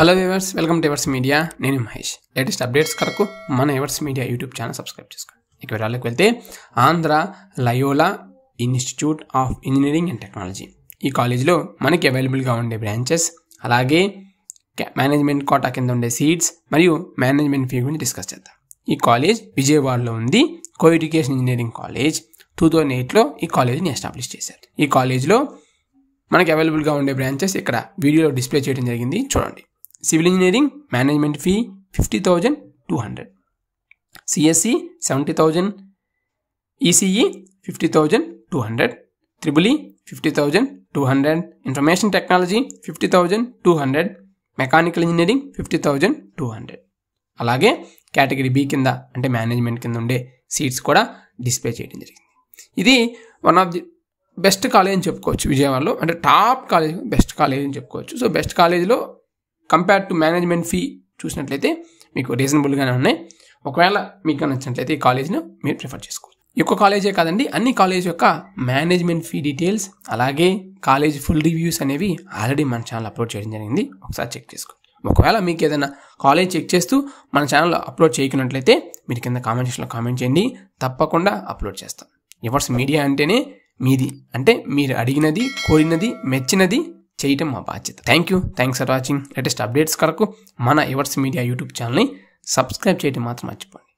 hello viewers welcome to Evers media నేను Mahesh latest updates కొరకు మన Evers media YouTube channel subscribe చేసుకోండి ఇక వివరాలకు వెళ్తే Andhra Loyola institute of engineering and technology ఈ కాలేజీలో మనకి అవైలబుల్గా ఉండే బ్రాంచెస్ అలాగే మేనేజ్మెంట్ కోటా కింద ఉండే సీట్స్ మరియు మేనేజ్మెంట్ ఫీ గురించి డిస్కస్ చేద్దాం ఈ కాలేజ్ విజయవాడలో ఉంది co education engineering college two thousand ఎయిట్లో ఈ కాలేజీని ఎస్టాబ్లిష్ చేశారు ఈ కాలేజ్లో మనకి అవైలబుల్గా ఉండే బ్రాంచెస్ ఇక్కడ వీడియోలో డిస్ప్లే చేయడం జరిగింది చూడండి civil engineering management fee fifty thousand two hundred CSC seventy thousand ECE fifty thousand two hundred ఈ fifty thousand two hundred information technology fifty thousand two hundred mechanical engineering fifty thousand two hundred అలాగే category B కింద అంటే management కింద ఉండే seats కూడా display చేయడం జరిగింది ఇది one of the best college అని చెప్పుకోవచ్చు విజయవాడలో అంటే టాప్ కాలేజ్ బెస్ట్ కాలేజ్ అని చెప్పుకోవచ్చు సో బెస్ట్ కాలేజ్లో కంపేర్డ్ టు మేనేజ్మెంట్ ఫీ చూసినట్లయితే మీకు రీజనబుల్గానే ఉన్నాయి ఒకవేళ మీకు నచ్చినట్లయితే ఈ కాలేజ్ను మీరు ప్రిఫర్ చేసుకోవచ్చు ఎక్కువ యొక్క కాలేజే కాదండి అన్ని కాలేజ్ యొక్క మేనేజ్మెంట్ ఫీ డీటెయిల్స్ అలాగే కాలేజ్ ఫుల్ రివ్యూస్ అనేవి ఆల్రెడీ మన ఛానల్ అప్లోడ్ చేయడం జరిగింది ఒకసారి చెక్ చేసుకోండి ఒకవేళ మీకు ఏదైనా కాలేజ్ చెక్ చేస్తూ మన ఛానల్ అప్లోడ్ చేయకున్నట్లయితే మీరు కింద కామెంట్ సెక్షన్లో కామెంట్ చేయండి తప్పకుండా అప్లోడ్ చేస్తాం ఎవర్స్ మీడియా అంటేనే మీది అంటే మీరు అడిగినది కోరినది మెచ్చినది చేయటం మా బాధ్యత thank you thanks for watching latest updates కొరకు మన ఎవర్స్ మీడియా యూట్యూబ్ ఛానల్ని సబ్స్క్రైబ్ చేయడం మాత్రం మర్చిపోండి